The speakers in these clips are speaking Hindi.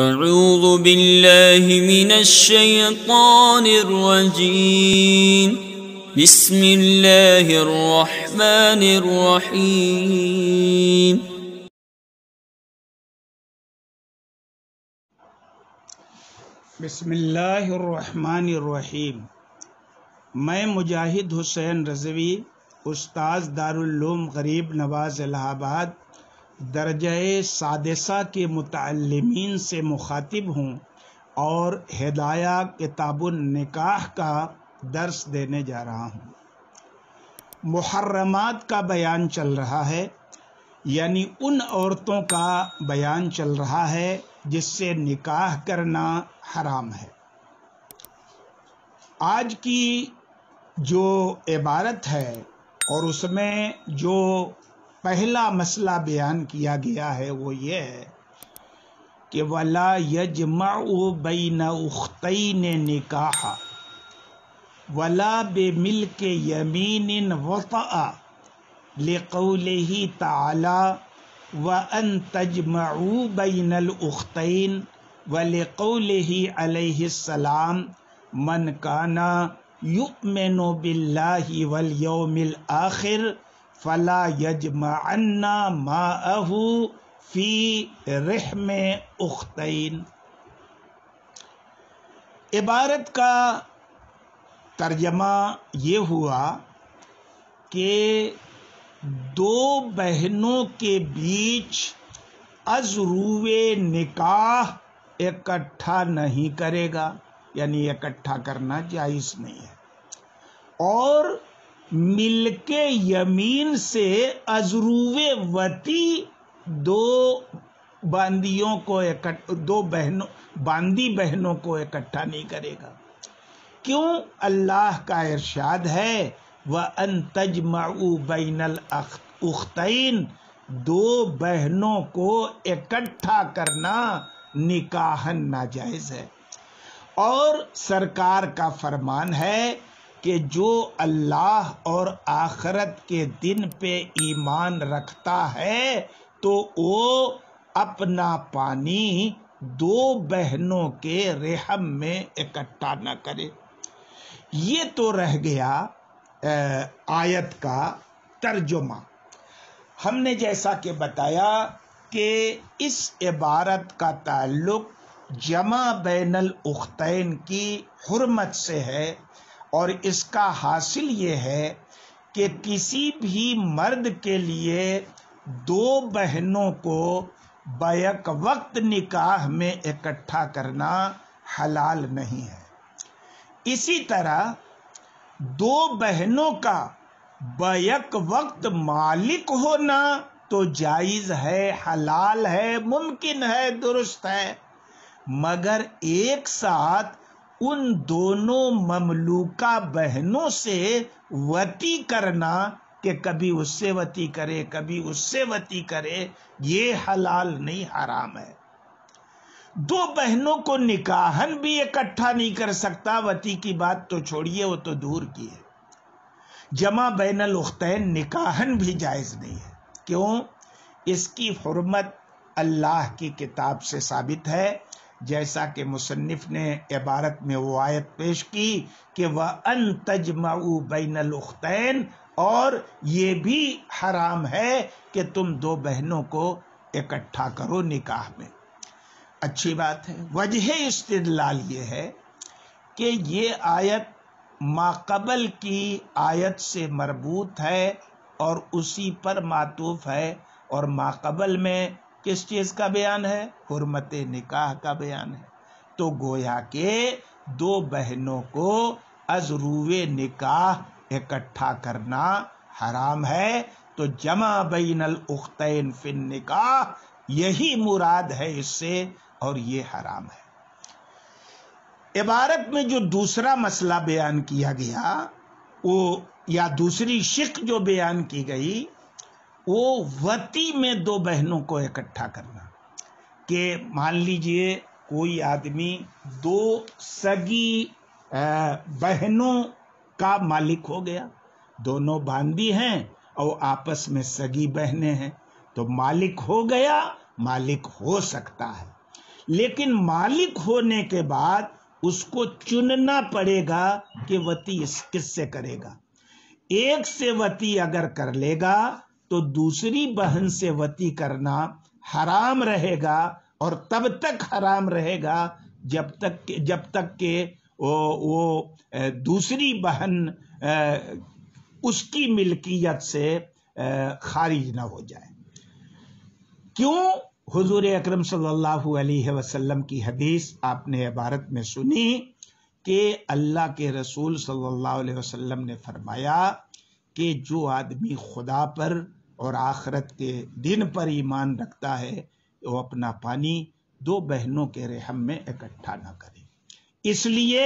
أعوذ بالله من الشيطان الرجيم بسم الله الرحمن الرحيم بسم الله الرحمن الرحيم مجاہد حسین رضوی استاذ دار العلوم غریب نواز الہ آباد दर्ज सादसा के मुतमिन से मुखातिब हूँ और हिदाया किताबुलनकाह का दर्स देने जा रहा हूँ मुहर्रमात का बयान चल रहा है यानी उन औरतों का बयान चल रहा है जिससे निकाह करना हराम है आज की जो इबारत है और उसमें जो पहला मसला बयान किया गया है वो ये है कि वला यजमा बैन उख्तई ने निकाह वला मिल के यमीन वफ़ा लेकौल ही ताला व अन तजमऊ बैन उख्तैन व लेकौल ही सलाम मन काना युमिनो बिल्लाहि वल यौमिल आखिर फला यजमा अहू फी रहम उख्तैन इबारत का तर्जमा ये हुआ कि दो बहनों के बीच अजरूए निकाह इकट्ठा नहीं करेगा यानी इकट्ठा करना जायज़ नहीं है और मिलके यमीन से अजरूवे वती दो बांदियों को इकट्ठ दो बहनों बांदी बहनों को इकट्ठा नहीं करेगा क्यों अल्लाह का इरशाद है वह अन माऊ बैनल उख्तैन दो बहनों को इकट्ठा करना निकाहन नाजायज है और सरकार का फरमान है कि जो अल्लाह और आखरत के दिन पे ईमान रखता है तो वो अपना पानी दो बहनों के रहम में इकट्ठा न करे ये तो रह गया आयत का तर्जुमा हमने जैसा कि बताया कि इस इबारत का ताल्लुक जमा बैनल उख्तैन की हरमत से है और इसका हासिल ये है कि किसी भी मर्द के लिए दो बहनों को बैक वक्त निकाह में इकट्ठा करना हलाल नहीं है इसी तरह दो बहनों का बैक वक्त मालिक होना तो जायज़ है हलाल है मुमकिन है दुरुस्त है मगर एक साथ उन दोनों ममलूका बहनों से वती करना कि कभी उससे वती करे कभी उससे वती करे ये हलाल नहीं हराम है दो बहनों को निकाहन भी इकट्ठा नहीं कर सकता वती की बात तो छोड़िए वो तो दूर की है जमा बैन उख्तैन निकाहन भी जायज़ नहीं है क्यों इसकी हरमत अल्लाह की किताब से साबित है जैसा कि मुसनफ़ ने इबारत में वो आयत पेश की कि वह अन तजमाऊ बैन उख्तैन और ये भी हराम है कि तुम दो बहनों को इकट्ठा करो निकाह में अच्छी बात है वजह इस्तलाल ये है कि ये आयत माकबल की आयत से मरबूत है और उसी पर मातूफ़ है और माकबल में किस चीज़ का बयान है हरमत निकाह का बयान है तो गोया के दो बहनों को अजरूव निकाह इकट्ठा करना हराम है तो जमा बैनल उख्तैन फिन निकाह यही मुराद है इससे और ये हराम है इबारत में जो दूसरा मसला बयान किया गया वो या दूसरी शिक जो बयान की गई वो वती में दो बहनों को इकट्ठा करना के मान लीजिए कोई आदमी दो सगी बहनों का मालिक हो गया दोनों बांदी हैं और आपस में सगी बहने हैं तो मालिक हो गया मालिक हो सकता है लेकिन मालिक होने के बाद उसको चुनना पड़ेगा कि वती किससे करेगा एक से वती अगर कर लेगा तो दूसरी बहन से वती करना हराम रहेगा और तब तक हराम रहेगा जब तक जब तक के वो वो दूसरी बहन उसकी मिल्कियत से खारिज ना हो जाए क्यों हुजूर अकरम सल्लल्लाहु अलैहि वसल्लम की हदीस आपने इबारत में सुनी कि अल्लाह के रसूल सल्लल्लाहु अलैहि वसल्लम ने फरमाया कि जो आदमी खुदा पर और आखरत के दिन पर ईमान रखता है वो अपना पानी दो बहनों के रहम में इकट्ठा ना करे इसलिए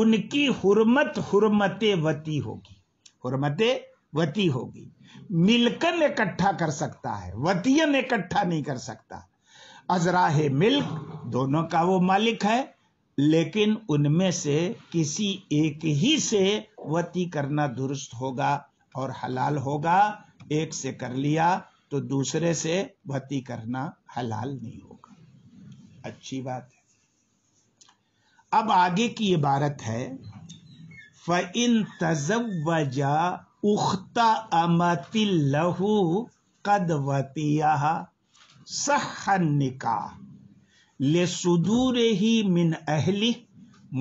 उनकी हुरमत हुरमत वती होगी हुरमत वती होगी मिलकन इकट्ठा कर सकता है वतियन इकट्ठा नहीं कर सकता अजराह मिल्क दोनों का वो मालिक है लेकिन उनमें से किसी एक ही से वती करना दुरुस्त होगा और हलाल होगा एक से कर लिया तो दूसरे से भती करना हलाल नहीं होगा अच्छी बात है अब आगे की इबारत है फ़िन तजवजा उख्ता अमति लहू कदवतिया सहन निका ले सुदूर ही मिन अहली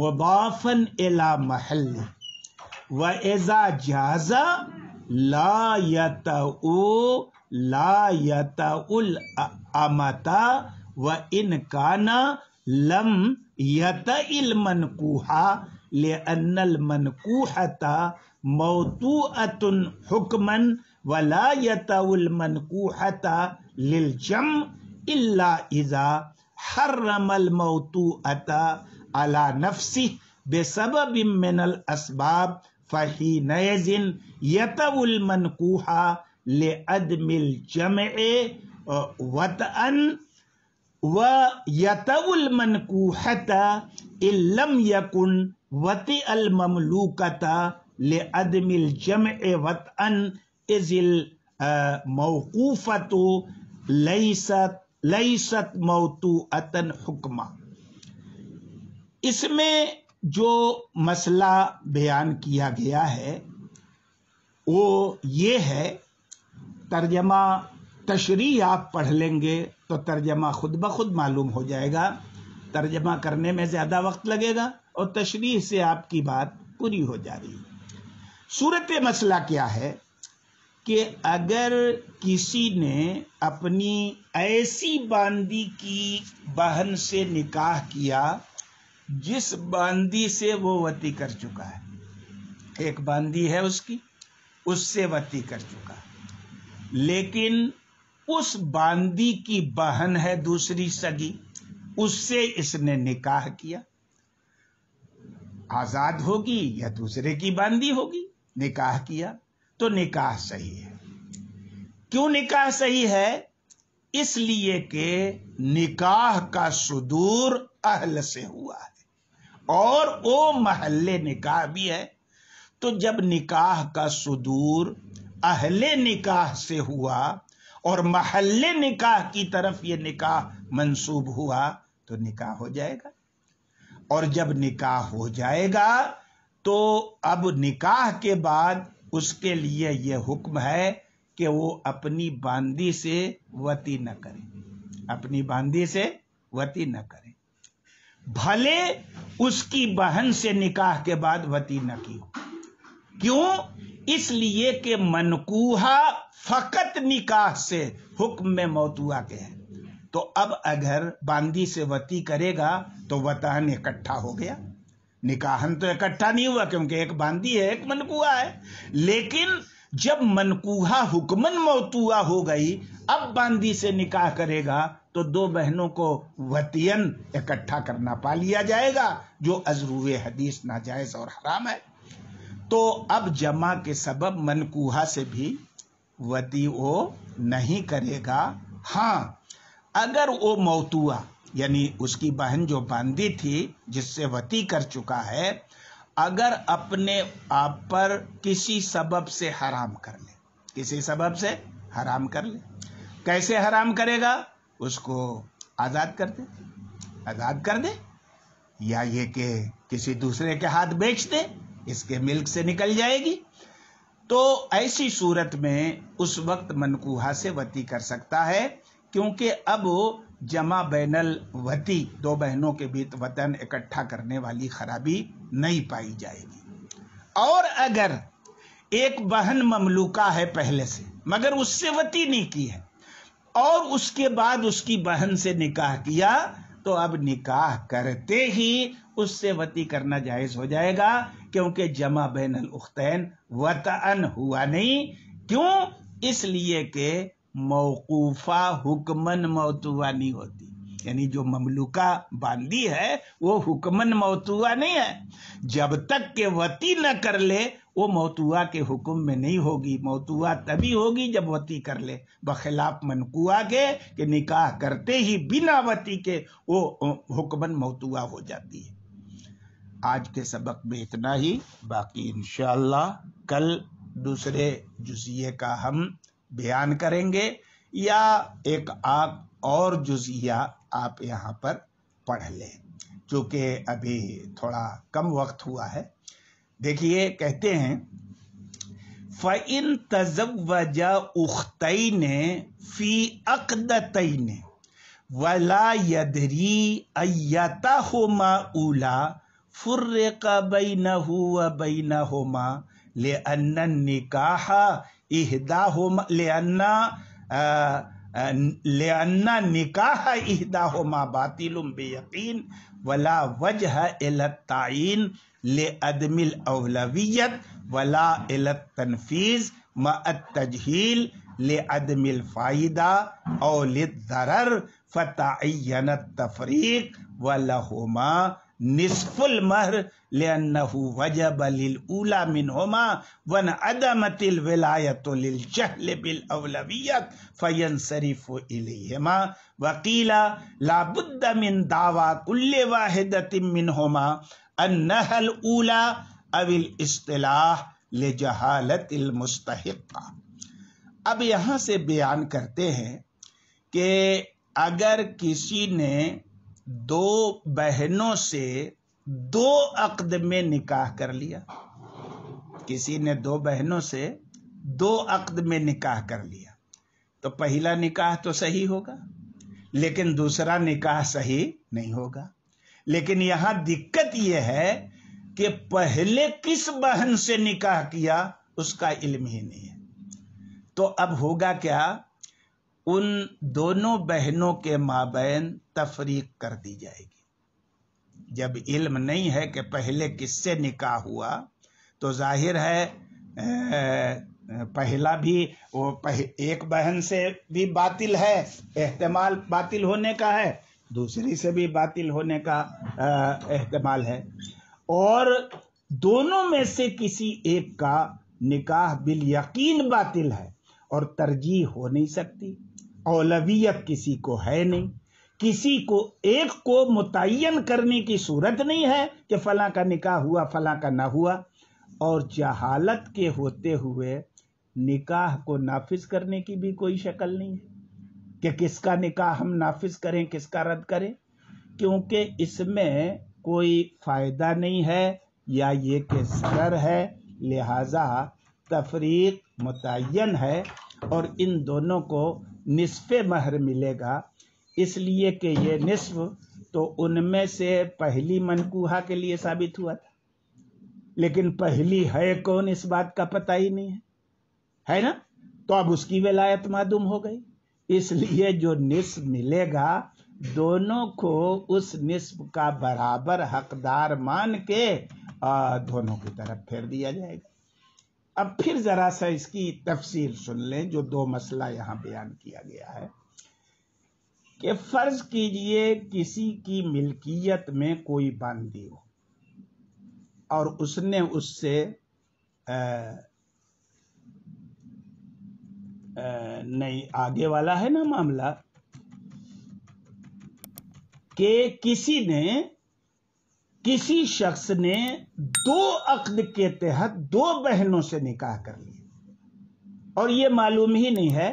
मुबाफन एला महल व एजा जाजा ला यत ओ ला यत अमता व इनकाना काना लम यत इल मनकूहा ले अन्नल मनकूहता मौतू अतुन हुक्मन वला यत उल मनकूहता लिल जम इल्ला इजा हर्रमल मौतू अता अला नफसी बेसबब मिनल असबाब फ़ही नए जिन मनकूहा ले अदमिल जम वत अन व यतवुल मनकूहत इलम यकुन वति अल ममलूकता ले अदमिल जम वत अन इजिल मौकूफ़त लईसत लईसत मौतू अतन हुक्मा इसमें जो मसला बयान किया गया है वो ये है तर्जमा तशरी आप पढ़ लेंगे तो तर्जमा खुद ब खुद मालूम हो जाएगा तर्जमा करने में ज़्यादा वक्त लगेगा और तशरी से आपकी बात पूरी हो जा रही सूरत मसला क्या है कि अगर किसी ने अपनी ऐसी बांदी की बहन से निकाह किया जिस बांदी से वो वती कर चुका है एक बांदी है उसकी उससे वती कर चुका लेकिन उस बांदी की बहन है दूसरी सगी उससे इसने निकाह किया आजाद होगी या दूसरे की बांदी होगी निकाह किया तो निकाह सही है क्यों निकाह सही है इसलिए के निकाह का सुदूर अहल से हुआ है और वो महल्ले निकाह भी है तो जब निकाह का सुदूर अहले निकाह से हुआ और महल्ले निकाह की तरफ ये निकाह मंसूब हुआ तो निकाह हो जाएगा और जब निकाह हो जाएगा तो अब निकाह के बाद उसके लिए यह हुक्म है कि वो अपनी बांदी से वती न करें अपनी बांदी से वती न करें भले उसकी बहन से निकाह के बाद वती न की क्यों इसलिए कि मनकूहा फकत निकाह से हुक्म में मौतुआ के है तो अब अगर बांदी से वती करेगा तो वतान इकट्ठा हो गया निकाहन तो इकट्ठा नहीं हुआ क्योंकि एक बांदी है एक मनकुआ है लेकिन जब मनकुहा हुक्मन मौतुआ हो गई अब बांदी से निकाह करेगा तो दो बहनों को वतियन इकट्ठा करना पा लिया जाएगा जो अजरू हदीस नाजायज और हराम है तो अब जमा के सबब मनकुहा से भी वती वो नहीं करेगा हाँ अगर वो मौतुआ यानी उसकी बहन जो बांदी थी जिससे वती कर चुका है अगर अपने आप पर किसी सबब से हराम कर ले किसी सबब से हराम कर ले कैसे हराम करेगा उसको आज़ाद कर दे आज़ाद कर दे या ये के किसी दूसरे के हाथ बेच दे इसके मिल्क से निकल जाएगी तो ऐसी सूरत में उस वक्त मनकूहा से वती कर सकता है क्योंकि अब जमा बैनल वती दो बहनों के बीच वतन इकट्ठा करने वाली खराबी नहीं पाई जाएगी और अगर एक बहन ममलूका है पहले से मगर उससे वती नहीं की है और उसके बाद उसकी बहन से निकाह किया तो अब निकाह करते ही उससे वती करना जायज हो जाएगा क्योंकि जमा बैन अल उख्तैन वतअन हुआ नहीं क्यों इसलिए कि मौकूफा हुक्मन मौतुआ नहीं होती यानी जो ममलूका बांधी है वो हुक्मन मौतुआ नहीं है जब तक के वती न कर ले वो मौतुआ के हुक्म में नहीं होगी मौतुआ तभी होगी जब वती कर ले बखिलाफ मनकुआ के कि निकाह करते ही बिना वती के वो हुक्मन मौतुआ हो जाती है आज के सबक में इतना ही बाकी इन कल दूसरे जुजिए का हम बयान करेंगे या एक आप और जुजिया आप यहाँ पर पढ़ लें चूँकि अभी थोड़ा कम वक्त हुआ है देखिए कहते हैं फिन तजवजा उख्तई ने फ़ी अकदतई ने वला यदरी अयता होमा उला फ़ुर्रका बैन हुआ बैन होमा ले अन्ना निकाह इहदा होमा ले अन्ना ले अन्ना निकाह इहदा होमा बे यकीन वला वजह एल एलताइन لعدم الأولوية ولا إلى التنفيذ مع التجهيل لعدم الفائدة أو للضرر فتعين التفريق ولهما نصف المهر لأنه وجب للأولى منهما وانعدمت الولاية للجهل بالأولوية فينصرف إليهما وقيل لابد من دعوى كل واحدة منهما अनहल उला अविल इस्लाह ले जहालत मुस्तक अब यहां से बयान करते हैं कि अगर किसी ने दो बहनों से दो अक्द में निकाह कर लिया किसी ने दो बहनों से दो अक्द में निकाह कर लिया तो पहला निकाह तो सही होगा लेकिन दूसरा निकाह सही नहीं होगा लेकिन यहां दिक्कत यह है कि पहले किस बहन से निकाह किया उसका इल्म ही नहीं है तो अब होगा क्या उन दोनों बहनों के माबेन तफरीक कर दी जाएगी जब इल्म नहीं है कि पहले किससे निकाह हुआ तो जाहिर है पहला भी वो पह, एक बहन से भी बातिल है एहतमाल बातिल होने का है दूसरी से भी बातिल होने का अहतमाल है और दोनों में से किसी एक का निकाह बिल यकीन बातिल है और तरजीह हो नहीं सकती औलवियत किसी को है नहीं किसी को एक को मुतन करने की सूरत नहीं है कि फला का निकाह हुआ फला का ना हुआ और जहालत के होते हुए निकाह को नाफिज करने की भी कोई शक्ल नहीं है कि किसका निकाह हम नाफिज करें किसका रद्द करें क्योंकि इसमें कोई फ़ायदा नहीं है या ये किस कर है लिहाजा तफरीक मुतन है और इन दोनों को नसफ़ महर मिलेगा इसलिए कि ये नसफ तो उनमें से पहली मनकूहा के लिए साबित हुआ था लेकिन पहली है कौन इस बात का पता ही नहीं है है ना तो अब उसकी वलायत मालूम हो गई इसलिए जो निस्फ मिलेगा दोनों को उस निस्फ का बराबर हकदार मान के दोनों की तरफ फेर दिया जाएगा अब फिर जरा सा इसकी तफसीर सुन लें जो दो मसला यहां बयान किया गया है कि फर्ज कीजिए किसी की मिल्कियत में कोई बंदी हो और उसने उससे नहीं आगे वाला है ना मामला के किसी ने किसी शख्स ने दो अक्द के तहत दो बहनों से निकाह कर लिया और यह मालूम ही नहीं है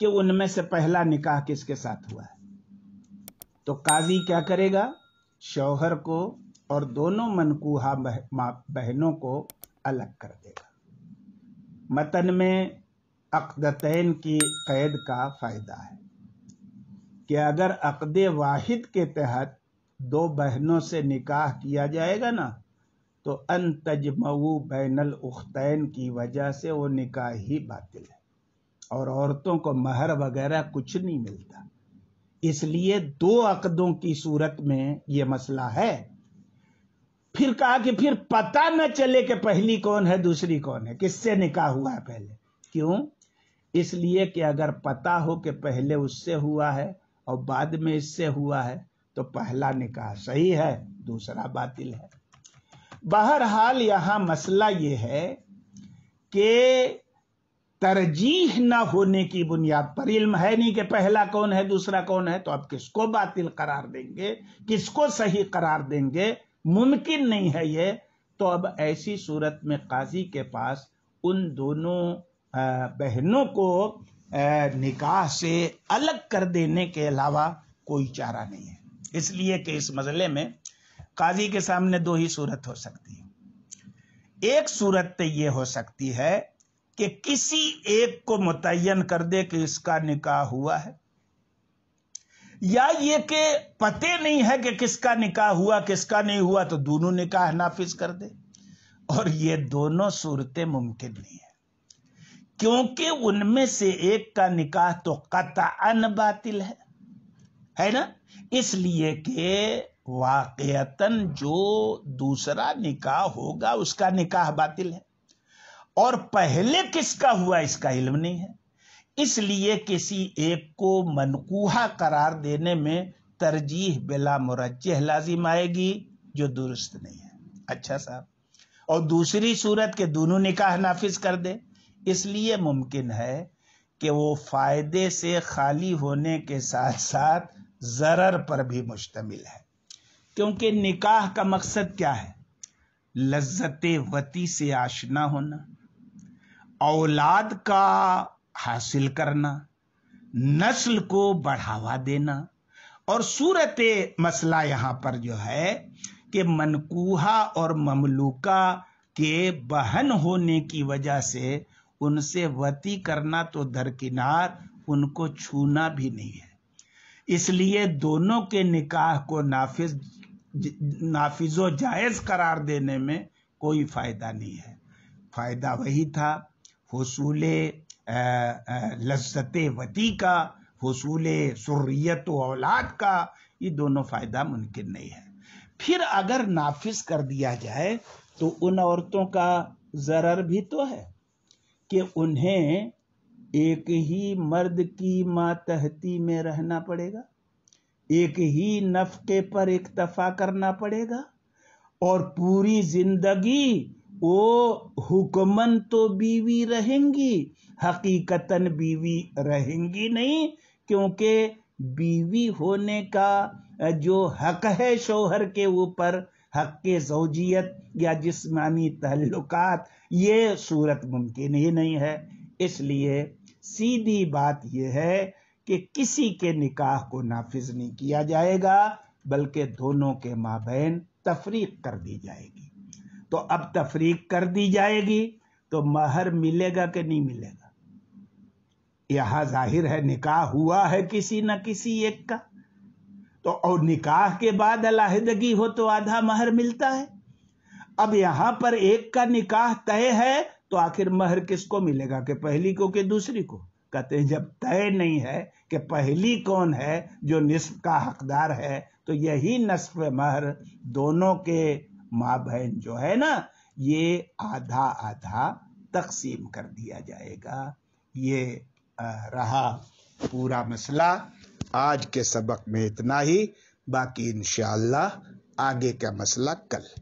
कि उनमें से पहला निकाह किसके साथ हुआ है तो काजी क्या करेगा शौहर को और दोनों मनकूहा बहनों को अलग कर देगा मतन में अकदतैन की कैद का फ़ायदा है कि अगर अकद वाहिद के तहत दो बहनों से निकाह किया जाएगा ना तो अन तजमऊ बैनल उख्तैन की वजह से वो निकाह ही बातिल है और औरतों को महर वगैरह कुछ नहीं मिलता इसलिए दो अकदों की सूरत में ये मसला है फिर कहा कि फिर पता न चले कि पहली कौन है दूसरी कौन है किससे निकाह हुआ है पहले क्यों इसलिए कि अगर पता हो कि पहले उससे हुआ है और बाद में इससे हुआ है तो पहला निकाह सही है दूसरा बातिल है बहरहाल यहां मसला यह है कि तरजीह ना होने की बुनियाद पर इल्म है नहीं कि पहला कौन है दूसरा कौन है तो आप किसको बातिल करार देंगे किसको सही करार देंगे मुमकिन नहीं है ये तो अब ऐसी सूरत में काजी के पास उन दोनों बहनों को निकाह से अलग कर देने के अलावा कोई चारा नहीं है इसलिए कि इस मसले में काजी के सामने दो ही सूरत हो सकती है एक सूरत तो ये हो सकती है कि किसी एक को मुतन कर दे कि इसका निकाह हुआ है या ये कि पते नहीं है कि किसका निकाह हुआ किसका नहीं हुआ तो दोनों निकाह नाफिज कर दे और ये दोनों सूरतें मुमकिन नहीं है क्योंकि उनमें से एक का निकाह तो कतअन बातिल है है ना इसलिए कि वाकयतन जो दूसरा निकाह होगा उसका निकाह बातिल है और पहले किसका हुआ इसका इल्म नहीं है इसलिए किसी एक को मनकूहा करार देने में तरजीह बिला मुरजह लाजिम आएगी जो दुरुस्त नहीं है अच्छा साहब और दूसरी सूरत के दोनों निकाह नाफिज कर दे इसलिए मुमकिन है कि वो फ़ायदे से खाली होने के साथ साथ ज़रर पर भी मुश्तमिल है क्योंकि निकाह का मकसद क्या है लज्जत वती से आशना होना औलाद का हासिल करना नस्ल को बढ़ावा देना और सूरत मसला यहाँ पर जो है कि मनकूहा और ममलूका के बहन होने की वजह से उनसे वती करना तो दरकिनार उनको छूना भी नहीं है इसलिए दोनों के निकाह को नाफिज नाफिजो जायज़ करार देने में कोई फ़ायदा नहीं है फ़ायदा वही था हसूल लज्जत वती का हसूल सुर्रियत औलाद का ये दोनों फ़ायदा मुमकिन नहीं है फिर अगर नाफिज कर दिया जाए तो उन औरतों का ज़रर भी तो है कि उन्हें एक ही मर्द की मातहती में रहना पड़ेगा एक ही नफके पर इक्तफा करना पड़ेगा और पूरी जिंदगी वो हुक्मन तो बीवी रहेंगी हकीकतन बीवी रहेंगी नहीं क्योंकि बीवी होने का जो हक है शोहर के ऊपर हक जोजियत या जिसमानी तल्लुक ये सूरत मुमकिन ही नहीं है इसलिए सीधी बात यह है कि किसी के निकाह को नाफिज नहीं किया जाएगा बल्कि दोनों के माबेन तफरीक कर दी जाएगी तो अब तफरीक कर दी जाएगी तो महर मिलेगा कि नहीं मिलेगा यहां जाहिर है निकाह हुआ है किसी न किसी एक का तो और निकाह के बाद अलाहदगी हो तो आधा महर मिलता है अब यहां पर एक का निकाह तय है तो आखिर महर किसको मिलेगा कि पहली को कि दूसरी को कहते हैं जब तय नहीं है कि पहली कौन है जो निस्फ का हकदार है तो यही नस्फ महर दोनों के माँ बहन जो है ना ये आधा आधा तकसीम कर दिया जाएगा ये रहा पूरा मसला आज के सबक में इतना ही बाकी इन आगे का मसला कल